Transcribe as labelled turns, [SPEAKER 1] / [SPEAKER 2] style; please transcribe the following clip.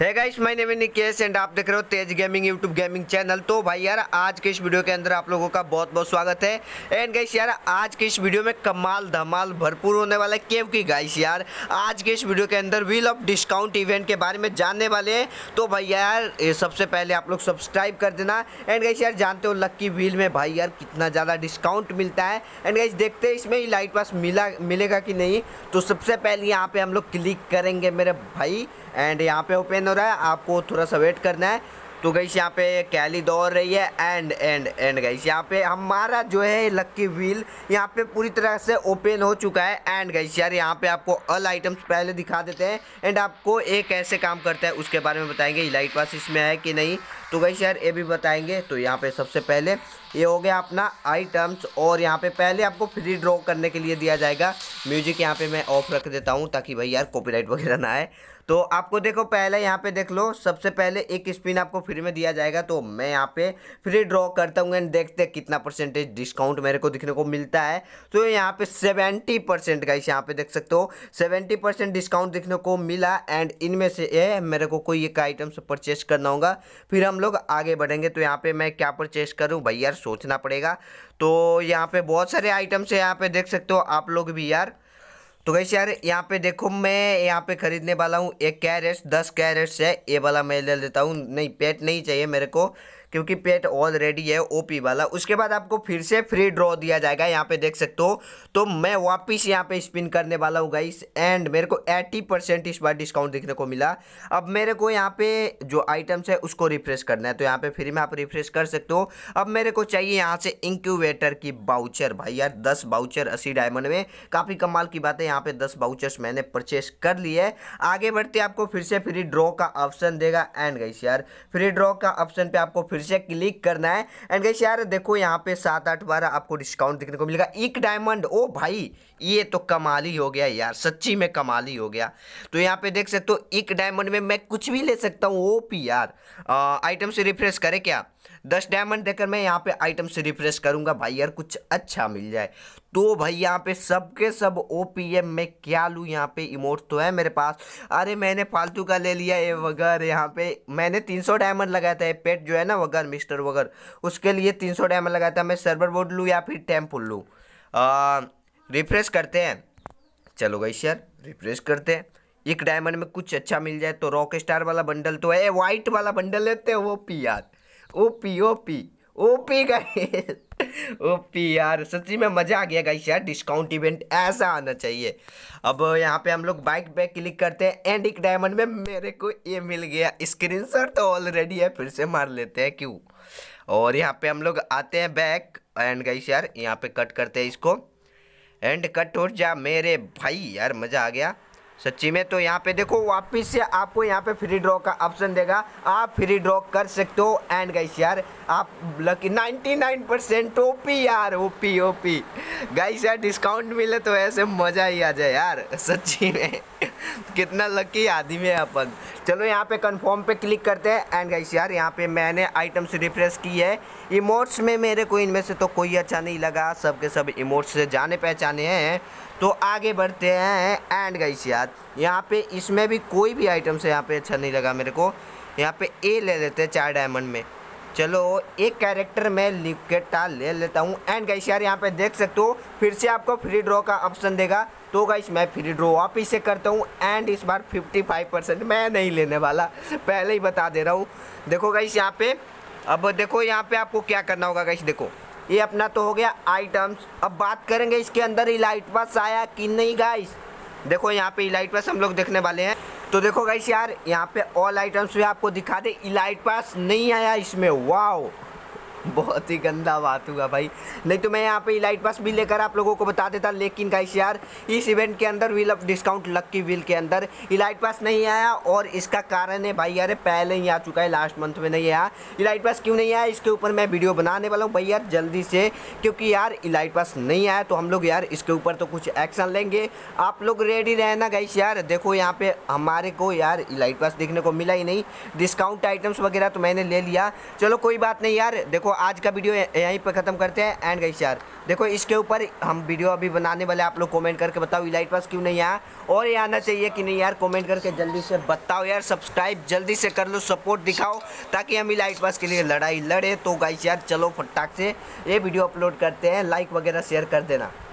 [SPEAKER 1] है guys my name Nikesh and आप देख रहे हो Tej gaming YouTube gaming channel तो भाई यार आज के इस वीडियो के अंदर आप लोगों का बहुत बहुत स्वागत है एंड गाइस यार आज के इस वीडियो में कमाल धमाल भरपूर होने वाला है क्योंकि गाइस यार आज के इस वीडियो के अंदर व्हील ऑफ डिस्काउंट इवेंट के बारे में जानने वाले हैं तो भाई यार सबसे पहले आप लोग सब्सक्राइब कर देना एंड गाइस यार जानते हो लक्की व्हील में भाई यार कितना ज़्यादा डिस्काउंट मिलता है एंड गाइस देखते हैं इसमें ही लाइट पास मिला मिलेगा कि नहीं तो सबसे पहले यहाँ पर हम लोग क्लिक करेंगे मेरे भाई एंड यहाँ पे ओपन हो रहा है आपको थोड़ा सा वेट करना है तो गई यहाँ पे कैली दौड़ रही है एंड एंड एंड गई यहाँ पे हमारा जो है लक्की व्हील यहाँ पे पूरी तरह से ओपन हो चुका है एंड गई यार यहाँ पे आपको अल आइटम्स पहले दिखा देते हैं एंड आपको एक कैसे काम करता है उसके बारे में बताएंगे लाइट पास इसमें है कि नहीं तो वैसे यार ये भी बताएंगे तो यहाँ पे सबसे पहले ये हो गया अपना आइटम्स और यहाँ पे पहले आपको फ्री ड्रॉ करने के लिए दिया जाएगा म्यूजिक यहाँ पे मैं ऑफ रख देता हूँ ताकि भाई यार कॉपीराइट वगैरह ना आए तो आपको देखो पहले यहाँ पे देख लो सबसे पहले एक स्पिन आपको फ्री में दिया जाएगा तो मैं यहाँ पे फ्री ड्रॉ करता हूँ एंड देखते हैं कितना परसेंटेज डिस्काउंट मेरे को दिखने को मिलता है तो यहाँ पे सेवेंटी परसेंट का इस यहाँ पे देख सकते हो सेवेंटी परसेंट डिस्काउंट दिखने को मिला एंड इनमें से ये मेरे को कोई एक आइटम्स परचेस करना होगा फिर हम लोग आगे बढ़ेंगे तो यहाँ पे मैं क्या परचेस करूँ भाई यार सोचना पड़ेगा तो यहाँ पे बहुत सारे आइटम्स है यहाँ पे देख सकते हो आप लोग भी यार तो वैसे यार यहाँ पे देखो मैं यहाँ पे ख़रीदने वाला हूँ एक कैरेट्स दस कैरेट्स है ये वाला मैं ले लेता हूँ नहीं पेट नहीं चाहिए मेरे को क्योंकि पेट ऑलरेडी है ओपी वाला उसके बाद आपको फिर से फ्री ड्रॉ दिया जाएगा यहाँ पे देख सकते हो तो मैं वापस यहाँ पे स्पिन करने वाला हूँ गाइस एंड मेरे को 80 परसेंट इस बार डिस्काउंट देखने को मिला अब मेरे को यहाँ पे जो आइटम्स है उसको रिफ्रेश करना है तो यहाँ पे फ्री में आप रिफ्रेश कर सकते हो अब मेरे को चाहिए यहाँ से इंक्यूवेटर की बाउचर भाई यार दस बाउचर अस्सी डायमंड में काफ़ी कमाल की बात है यहाँ पे दस बाउचर्स मैंने परचेस कर लिए आगे बढ़ते आपको फिर से फ्री ड्रॉ का ऑप्शन देगा एंड गाइस यार फ्री ड्रॉ का ऑप्शन पे आपको फिर से क्लिक करना है एंड गैस यार देखो यहाँ पे सात आठ बार आपको डिस्काउंट देखने को मिलेगा एक डायमंड ओ भाई ये तो कमाली हो गया यार सच्ची में कमाली हो गया तो यहाँ पे देख सकते हो एक डायमंड में मैं कुछ भी ले सकता हूँ ओ पी यार आइटम से रिफ्रेश करें क्या दस डायमंड देकर मैं यहाँ पे आइटम से रिफ्रेश करूँगा भाई यार कुछ अच्छा मिल जाए तो भाई यहाँ पे सबके सब ओ पी एम में क्या लूँ यहाँ पे इमोट तो है मेरे पास अरे मैंने फालतू का ले लिया ये वगैरह यहाँ पे मैंने तीन सौ डायमंड लगाया था पेट जो है ना वगैरह मिस्टर वगैरह उसके लिए तीन सौ डायमंड लगाया था मैं सर्वर बोर्ड लूँ या फिर टेम्पल लूँ रिफ्रेश करते हैं चलो गई सर रिफ्रेश करते हैं एक डायमंड में कुछ अच्छा मिल जाए तो रॉक स्टार वाला बंडल तो है वाइट वाला बंडल लेते हैं वो पी यार OP OP OP O OP यार सच्ची में मज़ा आ गया गाइस यार डिस्काउंट इवेंट ऐसा आना चाहिए अब यहाँ पे हम लोग बाइक पे क्लिक करते हैं एंड एक डायमंड में मेरे को ये मिल गया स्क्रीनशॉट तो ऑलरेडी है फिर से मार लेते हैं क्यों और यहाँ पे हम लोग आते हैं बैक एंड गाइस यार यहाँ पे कट करते हैं इसको एंड कट हो जा मेरे भाई यार मज़ा आ गया सच्ची में तो यहाँ पे देखो वापस से आपको यहाँ पे फ्री ड्रॉ का ऑप्शन देगा आप फ्री ड्रॉ कर सकते हो एंड गाइस यार आप लकी 99 परसेंट ओपी यार ओपी ओपी गाइस यार डिस्काउंट मिले तो ऐसे मज़ा ही आ जाए यार सच्ची में कितना लकी आदमी है अपन चलो यहाँ पे कंफर्म पे क्लिक करते हैं एंड गाइस यार यहाँ पे मैंने आइटम्स रिफ्रेश की है इमोट्स में मेरे को इनमें से तो कोई अच्छा नहीं लगा सब के सब इमोट्स से जाने पहचाने हैं तो आगे बढ़ते हैं एंड गाइस यार यहाँ पे इसमें भी कोई भी आइटम्स यहाँ पे अच्छा नहीं लगा मेरे को यहाँ पे ए ले लेते हैं चार डायमंड में चलो एक कैरेक्टर मैं लिकेटा ले लेता हूँ एंड गाइस यार यहाँ पे देख सकते हो फिर से आपको फ्री ड्रॉ का ऑप्शन देगा तो गाइस मैं फ्री ड्रॉ वापिस से करता हूँ एंड इस बार 55 परसेंट मैं नहीं लेने वाला पहले ही बता दे रहा हूँ देखो गाइस यहाँ पे अब देखो यहाँ पे आपको क्या करना होगा गाइस देखो ये अपना तो हो गया आइटम्स अब बात करेंगे इसके अंदर इलाइट पास आया कि नहीं गाइस देखो यहाँ पे इलाइट पास हम लोग देखने वाले हैं तो देखो गाइस यार यहाँ पे ऑल आइटम्स भी आपको दिखा दे इलाइट पास नहीं आया इसमें वाओ बहुत ही गंदा बात हुआ भाई नहीं तो मैं यहाँ पे लाइट पास भी लेकर आप लोगों को बता देता लेकिन गाइस यार इस इवेंट के अंदर wheel of discount lucky wheel के अंदर इलाइट पास नहीं आया और इसका कारण है भाई यार पहले ही आ चुका है लास्ट मंथ में नहीं आया इलाइट पास क्यों नहीं आया इसके ऊपर मैं वीडियो बनाने वाला हूँ भाई यार जल्दी से क्योंकि यार इलाइट पास नहीं आया तो हम लोग यार इसके ऊपर तो कुछ एक्शन लेंगे आप लोग रेडी रहना गाइस यार देखो यहाँ पे हमारे को यार इलाइट पास देखने को मिला ही नहीं डिस्काउंट आइटम्स वगैरह तो मैंने ले लिया चलो कोई बात नहीं यार देखो आज का वीडियो यहीं पर ख़त्म करते हैं एंड गई यार देखो इसके ऊपर हम वीडियो अभी बनाने वाले आप लोग कमेंट करके बताओ लाइट पास क्यों नहीं आया और ये आना चाहिए कि नहीं यार कमेंट करके जल्दी से बताओ यार सब्सक्राइब जल्दी से कर लो सपोर्ट दिखाओ ताकि हम इलाइट पास के लिए लड़ाई लड़े तो गाइस यार चलो फटाक से ये वीडियो अपलोड करते हैं लाइक वगैरह शेयर कर देना